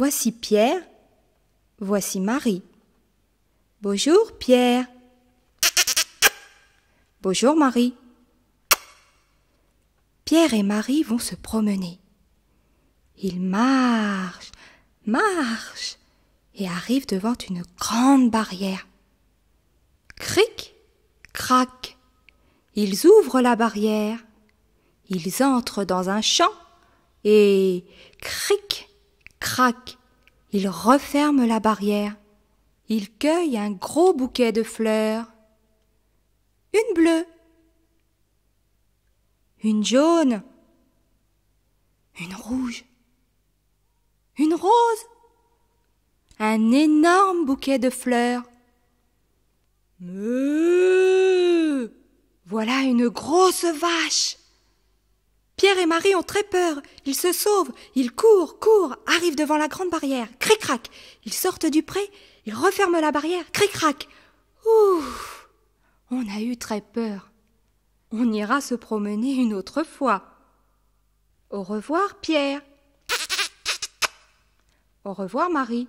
Voici Pierre, voici Marie. Bonjour Pierre. Bonjour Marie. Pierre et Marie vont se promener. Ils marchent, marchent et arrivent devant une grande barrière. Cric, crac. Ils ouvrent la barrière. Ils entrent dans un champ et cric, Crac il referme la barrière. Il cueille un gros bouquet de fleurs. Une bleue. Une jaune. Une rouge. Une rose. Un énorme bouquet de fleurs. Meuh. Voilà une grosse vache. Pierre et Marie ont très peur. Ils se sauvent, ils courent, courent, arrivent devant la grande barrière. Cric-crac. Ils sortent du pré, ils referment la barrière. Cric-crac. Ouh On a eu très peur. On ira se promener une autre fois. Au revoir, Pierre. Au revoir, Marie.